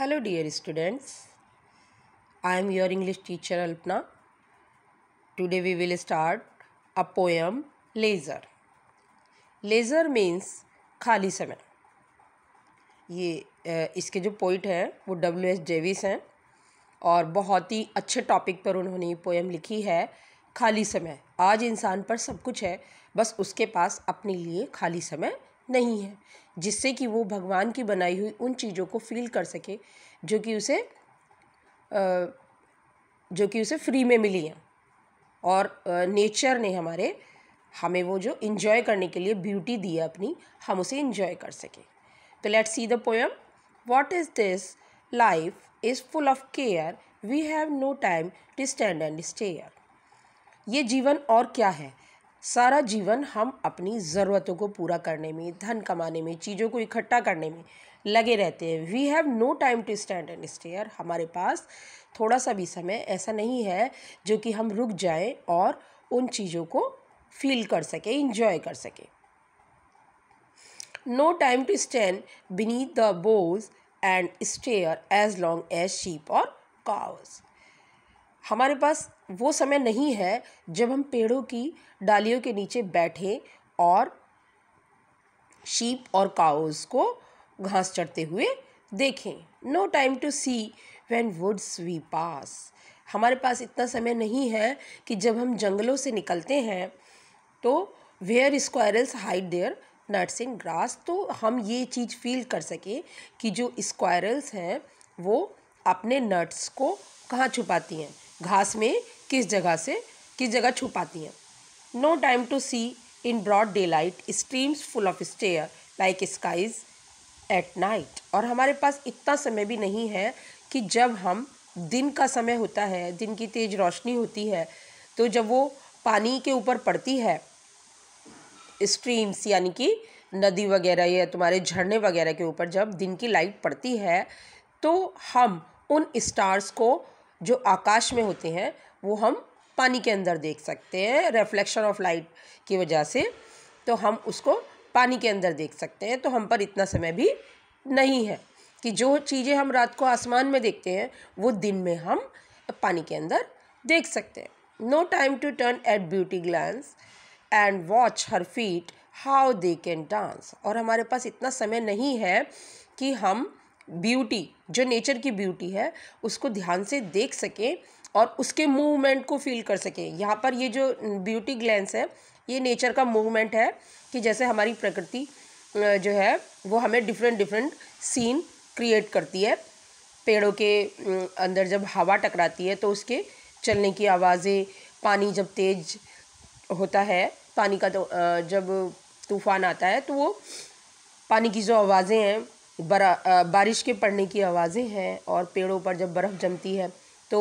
hello dear students I am your English teacher Alpana today we will start a poem leisure leisure means खाली समय ये इसके जो poet हैं वो डब्ल्यू एस डेविस हैं और बहुत ही अच्छे टॉपिक पर उन्होंने ये पोएम लिखी है खाली समय आज इंसान पर सब कुछ है बस उसके पास अपने लिए खाली समय नहीं है जिससे कि वो भगवान की बनाई हुई उन चीज़ों को फील कर सके जो कि उसे जो कि उसे फ्री में मिली है और नेचर ने हमारे हमें वो जो इन्जॉय करने के लिए ब्यूटी दी है अपनी हम उसे इन्जॉय कर सकें तो let see the poem what is this life is full of care we have no time to stand and stare ये जीवन और क्या है सारा जीवन हम अपनी ज़रूरतों को पूरा करने में धन कमाने में चीज़ों को इकट्ठा करने में लगे रहते हैं we have no time to stand and stare हमारे पास थोड़ा सा भी समय ऐसा नहीं है जो कि हम रुक जाएं और उन चीज़ों को फील कर सकें इंजॉय कर सके no time to stand beneath the boughs and stare as long as sheep or cows हमारे पास वो समय नहीं है जब हम पेड़ों की डालियों के नीचे बैठें और शीप और काउस को घास चढ़ते हुए देखें no time to see when woods we pass हमारे पास इतना समय नहीं है कि जब हम जंगलों से निकलते हैं तो where squirrels hide their nuts in grass तो हम ये चीज़ फील कर सकें कि जो स्क्वायरल्स हैं वो अपने नट्स को कहाँ छुपाती हैं घास में किस जगह से किस जगह छुपाती हैं no time to see in broad daylight streams full of stare like skies at night और हमारे पास इतना समय भी नहीं है कि जब हम दिन का समय होता है दिन की तेज़ रोशनी होती है तो जब वो पानी के ऊपर पड़ती है स्ट्रीम्स यानी कि नदी वगैरह या तुम्हारे झरने वगैरह के ऊपर जब दिन की लाइट पड़ती है तो हम उन स्टार्स को जो आकाश में होते हैं वो हम पानी के अंदर देख सकते हैं रिफ्लेक्शन ऑफ लाइट की वजह से तो हम उसको पानी के अंदर देख सकते हैं तो हम पर इतना समय भी नहीं है कि जो चीज़ें हम रात को आसमान में देखते हैं वो दिन में हम पानी के अंदर देख सकते हैं no time to turn at beauty glance and watch her feet how they can dance और हमारे पास इतना समय नहीं है कि हम ब्यूटी जो नेचर की ब्यूटी है उसको ध्यान से देख सकें और उसके मूवमेंट को फील कर सकें यहाँ पर ये जो ब्यूटी ग्लैंस है ये नेचर का मूवमेंट है कि जैसे हमारी प्रकृति जो है वो हमें डिफरेंट डिफरेंट सीन क्रिएट करती है पेड़ों के अंदर जब हवा टकराती है तो उसके चलने की आवाज़ें पानी जब तेज होता है पानी का तो जब तूफ़ान आता है तो वो पानी की जो आवाज़ें हैं बरा बारिश के पड़ने की आवाज़ें हैं और पेड़ों पर जब बर्फ़ जमती है तो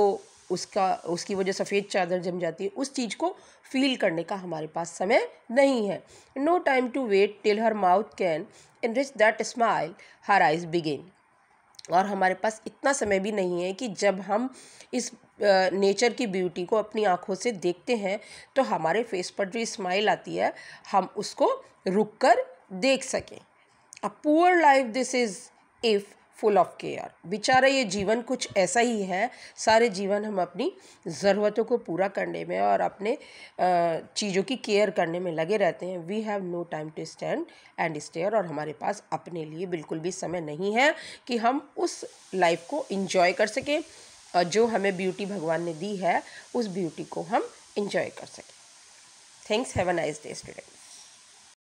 उसका उसकी वजह सफ़ेद चादर जम जाती है उस चीज़ को फील करने का हमारे पास समय नहीं है no time to wait till her mouth can enrich that smile her eyes began और हमारे पास इतना समय भी नहीं है कि जब हम इस नेचर की ब्यूटी को अपनी आँखों से देखते हैं तो हमारे फेस पर जो स्माइल आती है हम उसको रुक कर देख सकें a poor life this is if full of care बेचारा ये जीवन कुछ ऐसा ही है सारे जीवन हम अपनी ज़रूरतों को पूरा करने में और अपने चीज़ों की केयर करने में लगे रहते हैं we have no time to stand and stare और हमारे पास अपने लिए बिल्कुल भी समय नहीं है कि हम उस लाइफ को इंजॉय कर सकें और जो हमें ब्यूटी भगवान ने दी है उस ब्यूटी को हम इंजॉय कर सकें thanks have a nice day student